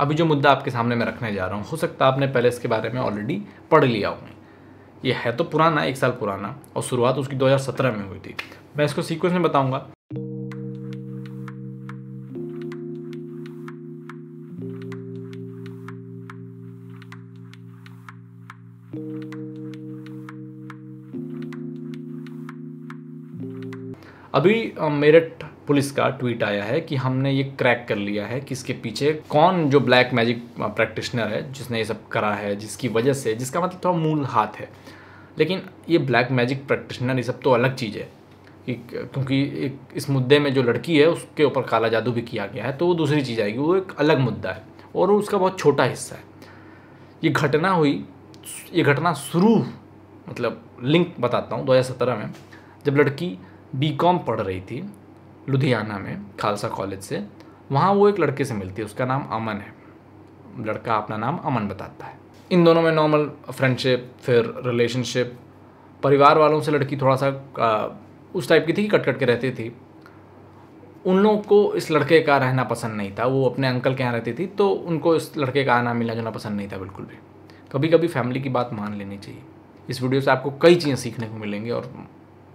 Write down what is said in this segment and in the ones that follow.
अभी जो मुद्दा आपके सामने मैं रखने जा रहा हूँ हो सकता है आपने पहले इसके बारे में ऑलरेडी पढ़ लिया होगा ये है तो पुराना एक साल पुराना और शुरुआत उसकी 2017 में हुई थी मैं इसको सीक्वेंस में बताऊंगा अभी मेरठ पुलिस का ट्वीट आया है कि हमने ये क्रैक कर लिया है कि इसके पीछे कौन जो ब्लैक मैजिक प्रैक्टिशनर है जिसने ये सब करा है जिसकी वजह से जिसका मतलब थोड़ा मूल हाथ है लेकिन ये ब्लैक मैजिक प्रैक्टिशनर ये सब तो अलग चीज़ है कि क्योंकि इस मुद्दे में जो लड़की है उसके ऊपर काला जादू भी किया गया है तो वो दूसरी चीज़ आएगी वो एक अलग मुद्दा है और उसका बहुत छोटा हिस्सा है ये घटना हुई ये घटना शुरू मतलब लिंक बताता हूँ 2017 में जब लड़की बी कॉम पढ़ रही थी लुधियाना में खालसा कॉलेज से वहाँ वो एक लड़के से मिलती है उसका नाम अमन है लड़का अपना नाम अमन बताता है इन दोनों में नॉर्मल फ्रेंडशिप फिर रिलेशनशिप परिवार वालों से लड़की थोड़ा सा आ, उस टाइप की थी कि कट कट के रहती थी उन लोगों को इस लड़के का रहना पसंद नहीं था वो अपने अंकल के यहाँ रहती थी तो उनको इस लड़के का आना मिलना जुलना पसंद नहीं था बिल्कुल भी कभी कभी फैमिली की बात मान लेनी चाहिए इस वीडियो से आपको कई चीज़ें सीखने को मिलेंगी और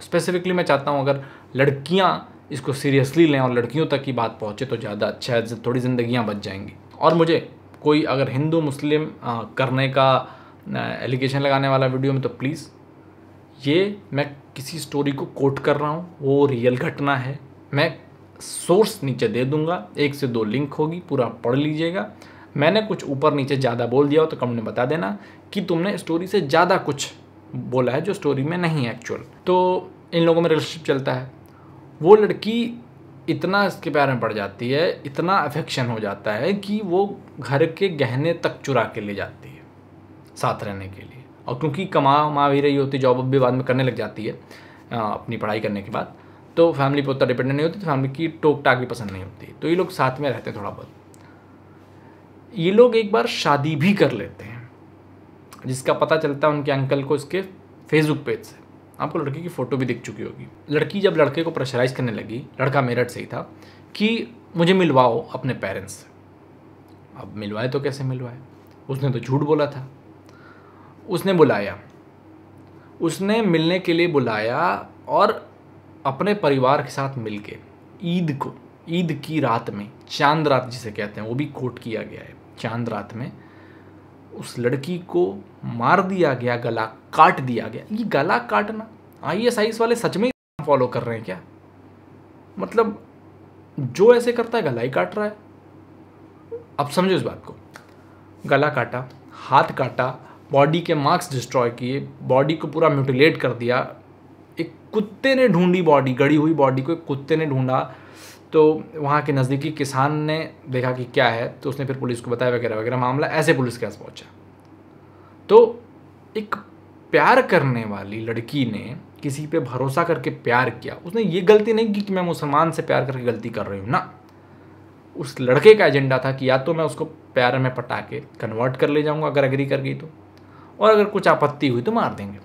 स्पेसिफिकली मैं चाहता हूँ अगर लड़कियाँ इसको सीरियसली लें और लड़कियों तक की बात पहुँचे तो ज़्यादा अच्छा है थोड़ी ज़िंदियाँ बच जाएंगी और मुझे कोई अगर हिंदू मुस्लिम करने का एलिगेशन लगाने वाला वीडियो में तो प्लीज़ ये मैं किसी स्टोरी को कोट कर रहा हूँ वो रियल घटना है मैं सोर्स नीचे दे दूँगा एक से दो लिंक होगी पूरा पढ़ लीजिएगा मैंने कुछ ऊपर नीचे ज़्यादा बोल दिया हो तो कमेंट में बता देना कि तुमने स्टोरी से ज़्यादा कुछ बोला है जो स्टोरी में नहीं है एक्चुअल तो इन लोगों में रिलेशनशिप चलता है वो लड़की इतना इसके प्यार में पड़ जाती है इतना अफेक्शन हो जाता है कि वो घर के गहने तक चुरा के ले जाती है साथ रहने के लिए और क्योंकि कमा वमा भी रही होती जॉब भी बाद में करने लग जाती है अपनी पढ़ाई करने के बाद तो फैमिली पर उतना डिपेंडेंट नहीं होती तो फैमिली की टोक टाक भी पसंद नहीं होती तो ये लोग साथ में रहते हैं थोड़ा बहुत ये लोग एक बार शादी भी कर लेते हैं जिसका पता चलता है उनके अंकल को इसके फेसबुक पेज से आपको लड़के की फ़ोटो भी दिख चुकी होगी लड़की जब लड़के को प्रेशराइज करने लगी लड़का मेरठ से ही था कि मुझे मिलवाओ अपने पेरेंट्स से अब मिलवाए तो कैसे मिलवाए उसने तो झूठ बोला था उसने बुलाया उसने मिलने के लिए बुलाया और अपने परिवार के साथ मिल ईद को ईद की रात में चांद रात जिसे कहते हैं वो भी कोट किया गया है चांद रात में उस लड़की को मार दिया गया गला काट दिया गया ये गला काटना आई एस वाले सच में फॉलो कर रहे हैं क्या मतलब जो ऐसे करता है गला ही काट रहा है अब समझो इस बात को गला काटा हाथ काटा बॉडी के मार्क्स डिस्ट्रॉय किए बॉडी को पूरा म्यूटिलेट कर दिया एक कुत्ते ने ढूंढी बॉडी गड़ी हुई बॉडी को एक कुत्ते ने ढूंढा तो वहाँ के नज़दीकी किसान ने देखा कि क्या है तो उसने फिर पुलिस को बताया वगैरह वगैरह मामला ऐसे पुलिस के पास पहुँचा तो एक प्यार करने वाली लड़की ने किसी पे भरोसा करके प्यार किया उसने ये गलती नहीं की कि मैं मुसलमान से प्यार करके गलती कर रही हूँ ना उस लड़के का एजेंडा था कि या तो मैं उसको प्यार में पटा के कन्वर्ट कर ले जाऊँगा अगर एग्री कर गई तो और अगर कुछ आपत्ति हुई तो मार देंगे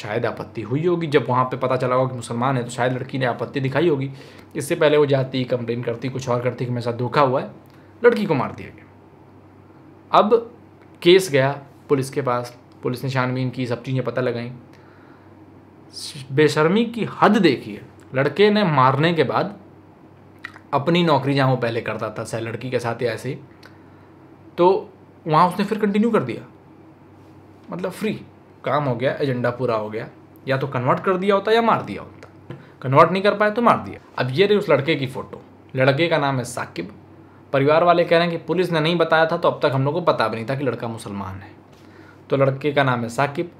शायद आपत्ति हुई होगी जब वहाँ पे पता चला होगा कि मुसलमान है तो शायद लड़की ने आपत्ति दिखाई होगी इससे पहले वो जाती कंप्लेन करती कुछ और करती कि मेरे साथ धोखा हुआ है लड़की को मार दिया गया अब केस गया पुलिस के पास पुलिस ने छानबीन की सब चीज़ें पता लगाई बेशर्मी की हद देखिए लड़के ने मारने के बाद अपनी नौकरी जहाँ वो पहले करता था सह लड़की के साथ या ऐसे ही तो वहाँ उसने फिर कंटिन्यू कर दिया मतलब फ्री काम हो गया एजेंडा पूरा हो गया या तो कन्वर्ट कर दिया होता या मार दिया होता कन्वर्ट नहीं कर पाए तो मार दिया अब ये रही उस लड़के की फ़ोटो लड़के का नाम है साकिब परिवार वाले कह रहे हैं कि पुलिस ने नहीं बताया था तो अब तक हम लोग को पता भी नहीं था कि लड़का मुसलमान है तो लड़के का नाम है साकिब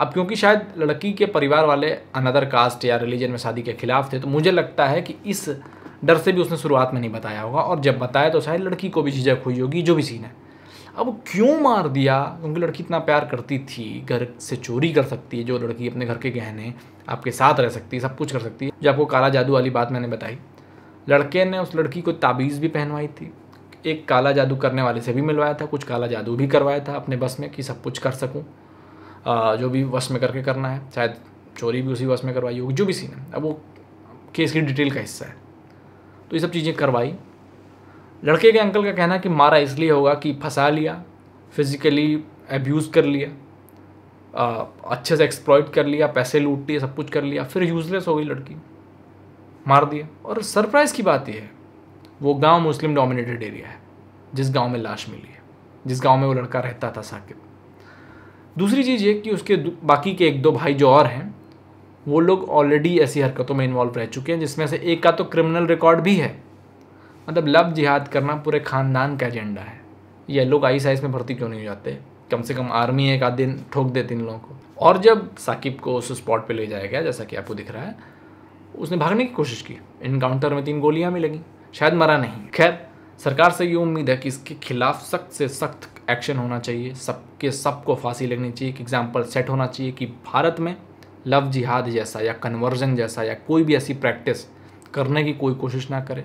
अब क्योंकि शायद लड़की के परिवार वाले अनदर कास्ट या रिलीजन में शादी के खिलाफ थे तो मुझे लगता है कि इस डर से भी उसने शुरुआत में नहीं बताया होगा और जब बताया तो शायद लड़की को भी झिझक हुई होगी जो भी सीन है अब क्यों मार दिया क्योंकि लड़की इतना प्यार करती थी घर से चोरी कर सकती है जो लड़की अपने घर के गहने आपके साथ रह सकती है सब कुछ कर सकती है जो आपको काला जादू वाली बात मैंने बताई लड़के ने उस लड़की को ताबीज़ भी पहनवाई थी एक काला जादू करने वाले से भी मिलवाया था कुछ काला जादू भी करवाया था अपने बस में कि सब कुछ कर सकूँ जो भी बस में करके करना है शायद चोरी भी उसी बस में करवाई होगी जो भी सीन है अब वो केस की डिटेल का हिस्सा है तो ये सब चीज़ें करवाई लड़के के अंकल का कहना कि मारा इसलिए होगा कि फंसा लिया फिज़िकली एब्यूज़ कर लिया अच्छे से एक्सप्लॉयट कर लिया पैसे लूट लिए सब कुछ कर लिया फिर यूज़लेस हो गई लड़की मार दिया और सरप्राइज़ की बात यह है वो गांव मुस्लिम डोमिनेटेड एरिया है जिस गांव में लाश मिली है जिस गांव में वो लड़का रहता था साकिब दूसरी चीज़ ये कि उसके बाकी के एक दो भाई जो और हैं वो लोग ऑलरेडी ऐसी हरकतों में इन्वॉल्व रह चुके हैं जिसमें से एक का तो क्रिमिनल रिकॉर्ड भी है मतलब लव जिहाद करना पूरे ख़ानदान का एजेंडा है ये लोग आई साइज में भर्ती क्यों नहीं हो जाते कम से कम आर्मी एक आध दिन ठोक देते इन लोगों को और जब साकिब को उस स्पॉट पे ले जाया गया जैसा कि आपको दिख रहा है उसने भागने की कोशिश की इनकाउंटर में तीन गोलियां भी लगी शायद मरा नहीं खैर सरकार से ये उम्मीद है कि इसके खिलाफ सख्त से सख्त एक्शन होना चाहिए सबके सबको फांसी लगनी चाहिए एक एग्जाम्पल सेट होना चाहिए कि भारत में लव जिहाद जैसा या कन्वर्जन जैसा या कोई भी ऐसी प्रैक्टिस करने की कोई कोशिश ना करे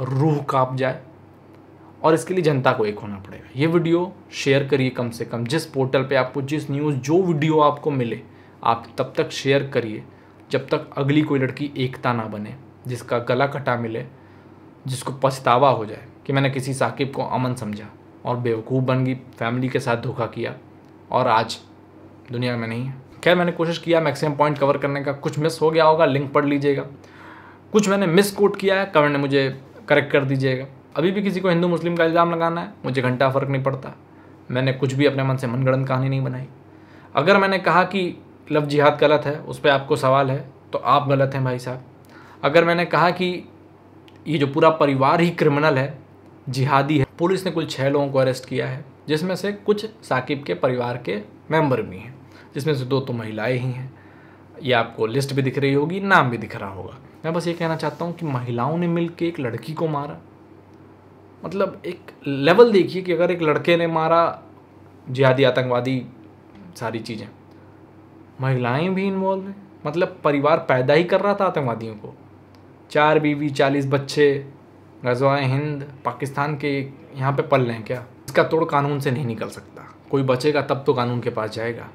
रूह कांप जाए और इसके लिए जनता को एक होना पड़ेगा ये वीडियो शेयर करिए कम से कम जिस पोर्टल पे आपको जिस न्यूज़ जो वीडियो आपको मिले आप तब तक शेयर करिए जब तक अगली कोई लड़की एकता ना बने जिसका गला कटा मिले जिसको पछतावा हो जाए कि मैंने किसी साकिब को अमन समझा और बेवकूफ़ बन गई फैमिली के साथ धोखा किया और आज दुनिया में नहीं है खैर मैंने कोशिश किया मैक्सिमम पॉइंट कवर करने का कुछ मिस हो गया होगा लिंक पढ़ लीजिएगा कुछ मैंने मिस कोट किया है कमेंट ने मुझे करेक्ट कर दीजिएगा अभी भी किसी को हिंदू मुस्लिम का इल्ज़ाम लगाना है मुझे घंटा फ़र्क नहीं पड़ता मैंने कुछ भी अपने मन से मनगढ़ंत कहानी नहीं बनाई अगर मैंने कहा कि लफ जिहाद गलत है उस पर आपको सवाल है तो आप गलत हैं भाई साहब अगर मैंने कहा कि ये जो पूरा परिवार ही क्रिमिनल है जिहादी है पुलिस ने कुल छः लोगों को अरेस्ट किया है जिसमें से कुछ साकिब के परिवार के मेंबर भी हैं जिसमें से दो तो महिलाएं ही हैं ये आपको लिस्ट भी दिख रही होगी नाम भी दिख रहा होगा मैं बस ये कहना चाहता हूँ कि महिलाओं ने मिल एक लड़की को मारा मतलब एक लेवल देखिए कि अगर एक लड़के ने मारा जिहादी आतंकवादी सारी चीज़ें महिलाएं भी इन्वॉल्व हैं मतलब परिवार पैदा ही कर रहा था आतंकवादियों को चार बीवी चालीस बच्चे गजवा हिंद पाकिस्तान के यहाँ पे पल रहे हैं क्या इसका तोड़ कानून से नहीं निकल सकता कोई बचेगा तब तो कानून के पास जाएगा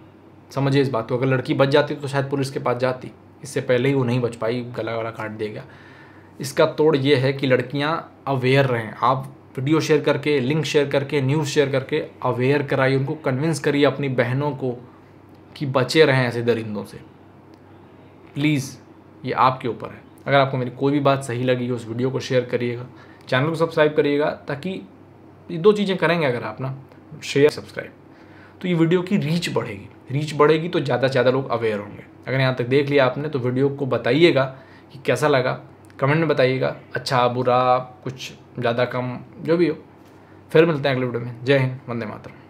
समझिए इस बात को अगर लड़की बच जाती तो शायद पुलिस के पास जाती इससे पहले ही वो नहीं बच पाई गला वाला काट देगा इसका तोड़ ये है कि लड़कियाँ अवेयर रहें आप वीडियो शेयर करके लिंक शेयर करके न्यूज़ शेयर करके अवेयर कराइए उनको कन्विंस करिए अपनी बहनों को कि बचे रहें ऐसे दरिंदों से प्लीज़ ये आपके ऊपर है अगर आपको मेरी कोई भी बात सही लगी हो उस वीडियो को शेयर करिएगा चैनल को सब्सक्राइब करिएगा ताकि ये दो चीज़ें करेंगे अगर आप ना शेयर सब्सक्राइब तो ये वीडियो की रीच बढ़ेगी रीच बढ़ेगी तो ज़्यादा से ज़्यादा लोग अवेयर होंगे अगर यहाँ तक देख लिया आपने तो वीडियो को बताइएगा कि कैसा लगा कमेंट में बताइएगा अच्छा बुरा कुछ ज़्यादा कम जो भी हो फिर मिलते हैं अगले वीडियो में जय हिंद वंदे मातरम